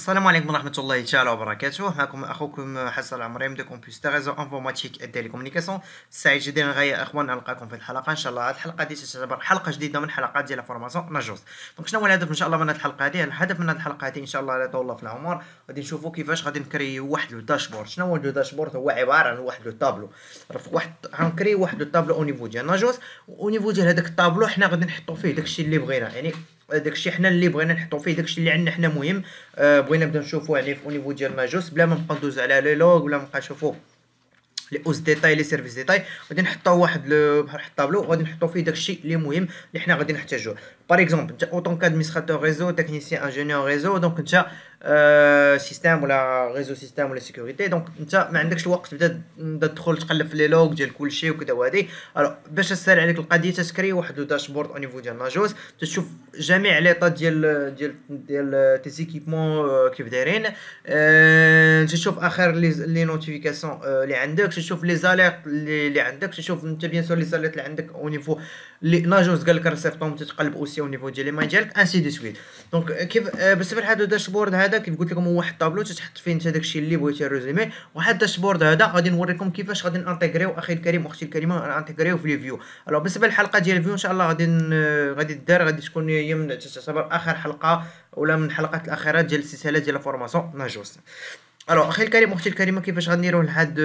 السلام عليكم ورحمه الله تعالى وبركاته معكم اخوكم حسن العمري من كومبيوس تغازو انفورماتيك التليكومونيكاسيون سعيد جدا غايه اخوان نلقاكم في الحلقه ان شاء الله هذه الحلقه دي تعتبر حلقه جديده من حلقات ديال فورماسيون ناجوز دونك شنو هو الهدف ان شاء الله من هذه الحلقه هذه الهدف من هذه الحلقه هذه ان شاء الله لا طول في العمر غادي نشوفوا كيفاش غادي نكري واحد لو داشبورد شنو هو داشبورد هو عباره عن واحد لو طابلو واحد غنكري واحد لو طابلو او نيفو ديال ناجوز او نيفو ديال هذاك الطابلو حنا غادي نحطوا فيه داكشي اللي بغينا يعني داكشي حنا اللي بغينا نحطو فيه داكشي اللي عندنا حنا مهم آه بغينا نبدا نشوفو يعني في اونيفو ديال ماجوس بلا ما نبقى ندوز على لي لوغ ولا نبقى نشوفو لي اوز ديتاي لي سيرفيس ديتاي غادي نحطو واحد بحال واحد الطابلو غادي نحطو فيه داكشي اللي مهم اللي حنا غادي نحتاجوه باغ اكزومبل انت اوتون كادمينستراتور ريزو تكنيسيان انجينيور ريزو دونك انت أه سيستم ولا ريزو سيستم ولا سيكوريتي دونك انت ما عندكش الوقت تبدا تدخل تقلب في لي لوغ ديال كلشي وكذا وهادي باش تسهل عليك القضيه تسكري واحد لو داشبورد نيفو ديال ناجوس تشوف جميع ليطا ديال ديال ديال تي زيكيبمون euh, كيف دايرين أه تشوف اخر لي نوتيفيكاسيون euh، اللي عندك تشوف لي زاليرت اللي عندك تشوف انت بيان سور لي زاليرت اللي عندك او لي ناجوز قال لك راه صيفطهم تتقلب اوسي او نيفو ديال لي ماين ديالك انسي دي سويت دونك كيف euh, بالنسبه لهذا الداشبورد هذا كيف قلت لكم هو واحد الطابلو تتحط فيه انت داكشي اللي بغيتي ريزومي واحد الداشبورد هذا غادي نوريكم كيفاش غادي انتغريو اخي الكريم اختي الكريمه انتغريو في الفيو الوغ بالنسبه للحلقه ديال الفيو ان شاء الله غادي غادي دار غادي تكون هي من تعتبر اخر حلقه ولا من الحلقات الاخيره ديال السلسله ديال فورماسيون ناجوز الو اخي الكريم اختي الكريمه كيفاش غنديرو لحد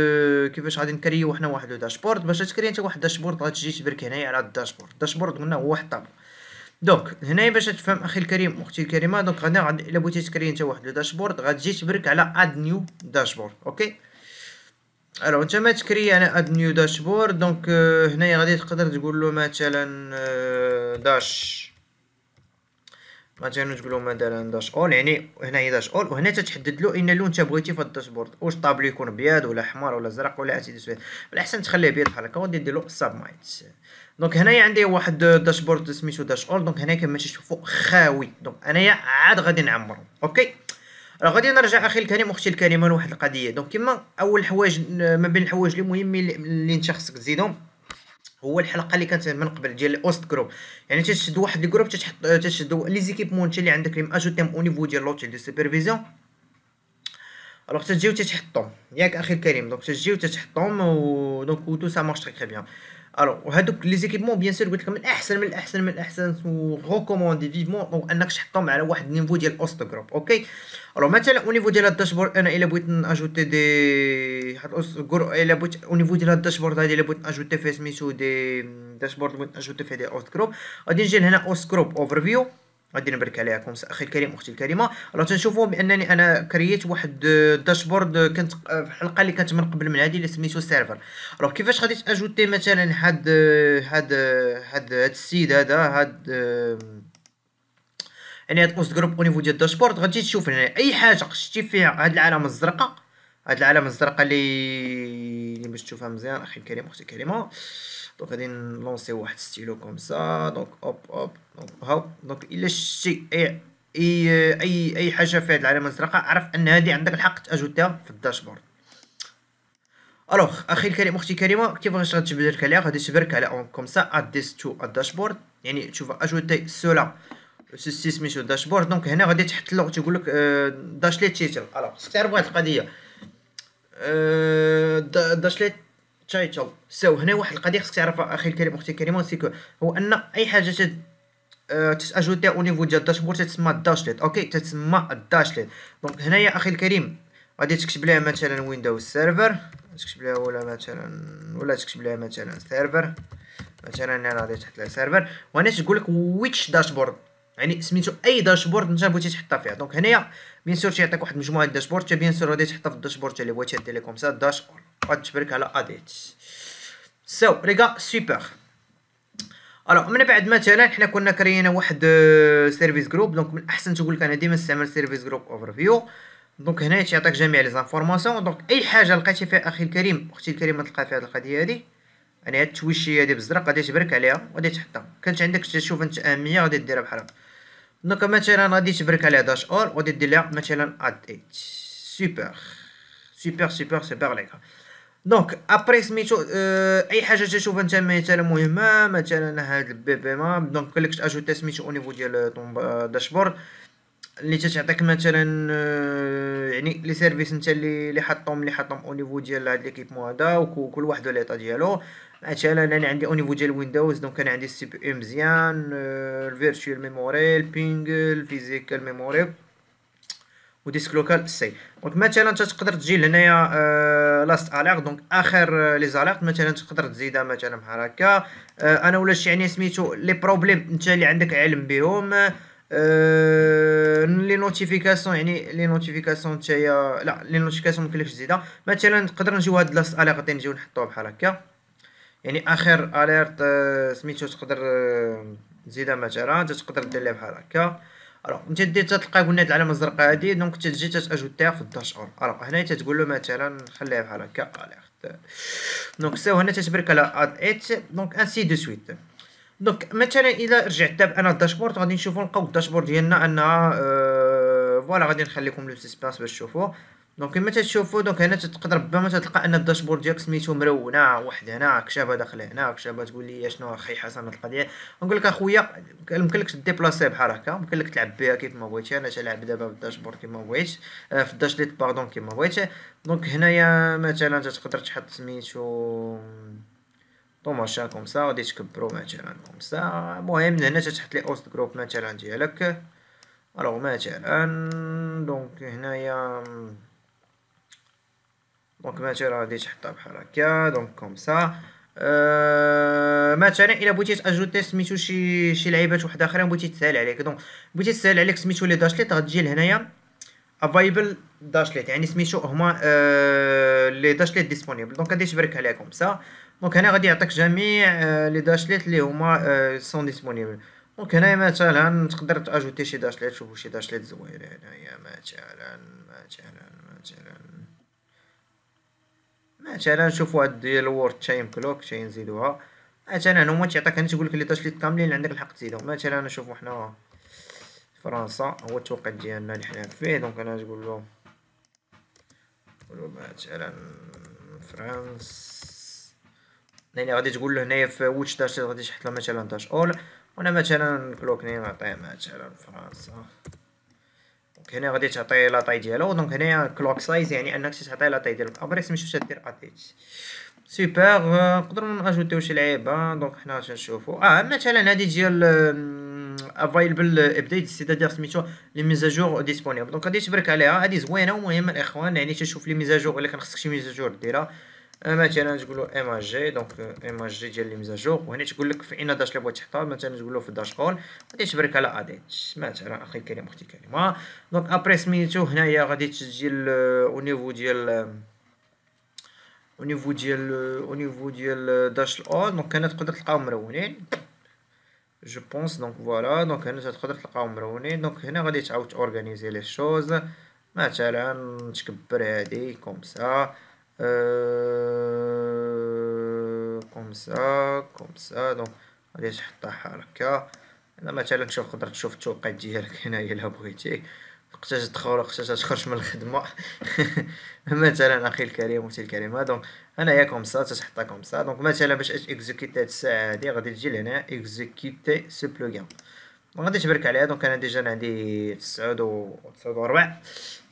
كيفاش غادي نكريو حنا واحد الداشبورد داشبورد باش تكري انت واحد الداشبورد غتجي تبرك هنايا على الداشبورد الداشبورد قلنا هو واحد الطابلو دونك هنايا باش تفهم اخي الكريم اختي الكريمه دونك غادي الا بغيتي تكري انت واحد الداشبورد داشبورد غتجي تبرك على اد نيو داشبورد اوكي الو انت ما تكري انا اد نيو داشبورد دونك آه، هنايا غادي تقدر تقول له مثلا آه، داش مثلا تقول مثلا داش اول يعني هنا هي داش اول وهنا تتحدد له ان اللون انت بغيتي في الداشبورد واش الطابلو يكون ابيض ولا احمر ولا ازرق ولا اسيد اسود الاحسن تخليه بيض بحال هكا وندير له سابمايت دونك هنايا عندي واحد داشبورد سميتو داش اول دونك هنا كما تشوفوا خاوي دونك انايا عاد غادي نعمرو اوكي راه غادي نرجع اخي الكريم اختي الكريمه لواحد القضيه دونك كما اول حوايج ما بين الحوايج اللي مهمين اللي انت خصك تزيدهم هو الحلقه اللي كانت من قبل ديال اوست جروب يعني تشد واحد الجروب تتحط تشد لي زيكيبمون اللي عندك لي اجوتيم او نيفو ديال لوتي دي سوبرفيزيون الوغ تجيو تتحطهم ياك اخي الكريم دونك تجيو تتحطهم و دونك تو سا مارش تري تري بيان الو وهذوك لي زيكيبمون بيان سور قلت لكم من من الاحسن من الاحسن وغوكوموندي فيفمون انك تحطهم على واحد النيفو ديال اوست جروب اوكي الو مثلا او نيفو ديال الداشبورد انا الا بغيت ناجوتي دي هاد اوست جروب الا بغيت او نيفو ديال الداشبورد هادي الا بغيت ناجوتي فيه سميتو دي داشبورد بغيت ناجوتي فيه دي اوست جروب غادي نجي لهنا اوست جروب اوفر فيو غادي نبارك عليكم اخي الكريم اختي الكريمه راه تنشوفوا بانني انا كريت واحد الداشبورد آه، آه، آه، في الحلقه اللي كانت من قبل من هذه اللي سميتو سيرفر راه كيفاش غادي تاجوتي مثلا هاد هاد هاد هاد السيد هذا هاد يعني هاد اوست جروب اونيفو ديال الداشبورد غادي تشوف هنا اي حاجه شتي فيها هاد العلامه الزرقاء هاد العلامه الزرقاء اللي اللي باش تشوفها مزيان اخي الكريم اختي الكريمه دونك غادي نلونسيو واحد ستيلو كوم سا دونك اوب اوب دونك هاو دونك الا شتي اي اي اي حاجه في هاد العلامه الزرقاء عرف ان هادي عندك الحق تاجوتها في الداشبورد الوغ اخي الكريم اختي الكريمه كيفاش غتجبدلك عليها غادي تبرك على اون كوم سا اديس تو الداشبورد يعني تشوف اجوتي سولا سي سميتو داشبورد دونك هنا غادي تحط لوغ تيقول لك آه، داش لي تيتل الوغ خصك تعرف واحد القضيه آه، داش لي تايتل سو هنا واحد القضيه خصك تعرفها اخي الكريم اختي الكريمه سيكو هو ان اي حاجه تت تاجوتي او نيفو ديال الداشبورد تتسمى الداشليت اوكي تتسمى الداشليت دونك هنايا اخي الكريم غادي تكتب لها مثلا ويندوز سيرفر تكتب لها ولا مثلا ولا تكتب لها مثلا سيرفر مثلا انا غادي تحط لها سيرفر وانا تقول لك ويتش داشبورد يعني سميتو اي داشبورد انت بغيتي تحطها فيها دونك هنايا بيان سور تيعطيك واحد المجموعه الداشبورد بيان سور غادي تحطها في الداشبورد اللي بغيتي دير لكم سا داش اول غتجبرك على اديت سو ريغا سوبر الو من بعد مثلا حنا كنا كرينا واحد سيرفيس آه، جروب دونك من الاحسن تقول لك انا ديما نستعمل سيرفيس جروب اوفر فيو دونك هنا تيعطيك جميع لي زانفورماسيون دونك اي حاجه لقيتي فيها اخي الكريم اختي الكريمه تلقى فيها هذه القضيه هذه يعني هاد التويشيه هادي بالزرق غادي تبرك عليها وغادي تحطها كانت عندك تشوف انت اهميه غادي ديرها بحال هكا دونك مثلا غادي تبرك عليها داش اور وغادي دير لها مثلا اد ايت سوبر سوبر سوبر سوبر ليك دونك ابري سميتو اه اي حاجه تشوف انت مثلا مهمه مثلا هاد البي بي ما دونك قالك اجوتي سميتو او نيفو ديال داشبورد اللي تتعطيك مثلا آه، يعني لي سيرفيس نتا اللي اللي حطهم اللي حطهم او نيفو ديال هاد ليكيبمون هذا وكل واحد ليطا ديالو مثلا انا عندي او نيفو ديال ويندوز دونك انا عندي السي بي ام مزيان الفيرتشوال ميموري البينغ الفيزيكال ميموري وديسك لوكال سي دونك مثلا تقدر تجي لهنايا لاست اليرت دونك اخر لي آه، زاليرت مثلا تقدر تزيدها مثلا بحال هكا آه، انا ولا شي يعني سميتو لي بروبليم نتا اللي عندك علم بهم لي euh, نوتيفيكاسيون يعني لي نوتيفيكاسيون تايا لا لي نوتيفيكاسيون مكلفش زيده مثلا نقدر نجيو هاد لاست اليرت غادي نجيو نحطوها بحال هكا يعني اخر اليرت آه، سميتو تقدر تزيدها آه، مثلا تقدر دير ليها بحال هكا الوغ انت دير تلقى قلنا هاد العلامه الزرقاء هادي دونك تجي تاجوتيها في الداش اور الوغ هنا تتقول له مثلا خليها بحال هكا اليرت دونك ساو هنا تتبرك على اد ايت دونك انسي دو سويت دونك مثلا الى رجعت دابا انا الداشبورد غادي نشوفو نلقاو الداشبورد ديالنا انها آه، فوالا غادي نخليكم لو سيسباس باش تشوفو دونك كما تشوفوا دونك هنا تقدر ربما تلقى ان الداشبورد ديالك سميتو مرونه واحد هنا كشابه داخل هنا كشابه تقول لي شنو اخي حسن القضيه نقول لك اخويا يمكن لك ديبلاسي بحال هكا يمكن لك تلعب بها كيف ما بغيتي انا تلعب دابا بالداشبورد كيما بغيت آه، في الداشليت باردون كيما بغيت دونك هنايا مثلا تقدر تحط سميتو 12 كومسا غادي تكبرو مثلا كومسا المهم هنا تتحط لي اوست جروب مثلا ديالك الوغ مثلا دونك هنايا دونك مثلا غادي تحطها بحال هكا دونك كومسا سا أه مثلا الا بغيتي تاجوتي سميتو شي شي لعيبات واحد اخرين بغيتي تسهل عليك دونك بغيتي تسهل عليك سميتو لي داشليت غتجي لهنايا افايبل داشليت يعني سميتو هما أه لي داشليت ديسپونيبل دونك غادي تبرك عليكم سا دونك هنا غادي يعطيك جميع آه، لي داشليت اللي هما آه، سون ديسپونيبل دونك هنايا مثلا تقدر تاجوتي شي داشليت تشوفو شي داشليت زوينه هنايا مثلا مثلا مثلا مثلا شوفو هاد ديال وورد تايم كلوك تاي نزيدوها مثلا هما تيعطيك هنا تيقولك لي داشليت كاملين عندك الحق تزيدهم مثلا نشوفو حنا فرنسا هو التوقيت ديالنا اللي حنا فيه دونك انا نقولو نقولو مثلا فرنسا يعني غادي تقول له هنايا في ويتش داش غادي تحط له مثلا داش اول وانا مثلا كلوكني نعطيه مثلا فرنسا دونك هنا غادي تعطي لاطاي ديالو دونك هنايا كلوك سايز يعني انك تعطي لاطاي ديالو ابري ماشي باش دير اتيت سوبر نقدروا ناجوتيو شي لعيبه دونك حنا غنشوفوا اه مثلا هذه ديال افايلبل ابديت سيتادير سميتو لي ميزاجور ديسپونيبل دونك غادي تبرك عليها هذه زوينه ومهمه الاخوان يعني تشوف لي ميزاجور الا كان خصك شي ميزاجور ديرها مثلا تقولوا ام جي دونك ام جي ديال لي ميزاجور وهنا تقول لك في اين داش لا بغيت تحطها مثلا تقولوا في داش كون غادي تبرك على اديت مثلا اخي كريم اختي كريمه دونك ابري سميتو هنايا غادي تسجل او نيفو ديال او نيفو ديال او نيفو ديال داش اون دونك هنا تقدر تلقاهم مرونين جو بونس دونك فوالا دونك هنا تقدر تلقاهم مرونين دونك هنا غادي تعاود اورغانيزي لي شوز مثلا تكبر هادي كوم سا كومسا كوم سا كوم سا دونك غادي تحطها هكا انا مثلا شوف تقدر تشوف التوقيت ديالك هنايا الا بغيتي وقتاش تدخل وقتاش تخرج من الخدمه مثلا اخي الكريم اختي الكريمه دونك هنايا كوم سا تتحطها كوم سا دونك مثلا باش اكزيكوتي هاد الساعه هادي غادي تجي لهنا اكزيكوتي سو بلوغان ما غاديش نبرك عليها دونك انا ديجا عندي تسعود و تسعود 4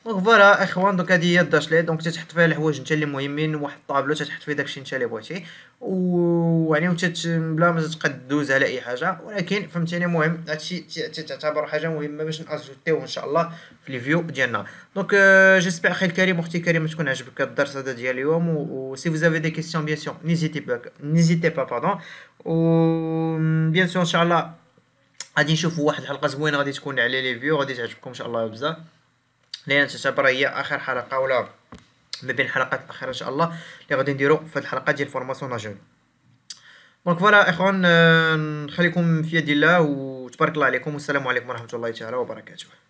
دونك فوالا اخوان دونك هادي هي لي دونك تتحط فيها الحوايج نتا اللي مهمين واحد الطابلو تتحط فيه داكشي نتا اللي بغيتي و يعني وتت بلا ما تقد دوز على اي حاجه ولكن فهمتيني مهم هادشي تعتبر حاجه مهمه باش ناجوتيوه ان شاء الله في الفيو ديالنا دونك آه، جيسبر اخي الكريم اختي كريم تكون عجبك الدرس هذا ديال اليوم و سي فو زافي دي كيسيون بيان سور نيزيتي با نيزيتي با باردون و بيان سور mm, ان شاء الله غادي نشوفوا واحد الحلقه زوينه غادي تكون على لي فيو غادي تعجبكم ان شاء الله بزاف لان تعتبر هي اخر حلقه ولا ما بين الحلقات الاخيره ان شاء الله اللي غادي نديرو في هذه الحلقه ديال فورماسيون ناجون دونك فوالا اخوان آه، نخليكم في يد الله وتبارك الله عليكم والسلام عليكم ورحمه الله تعالى وبركاته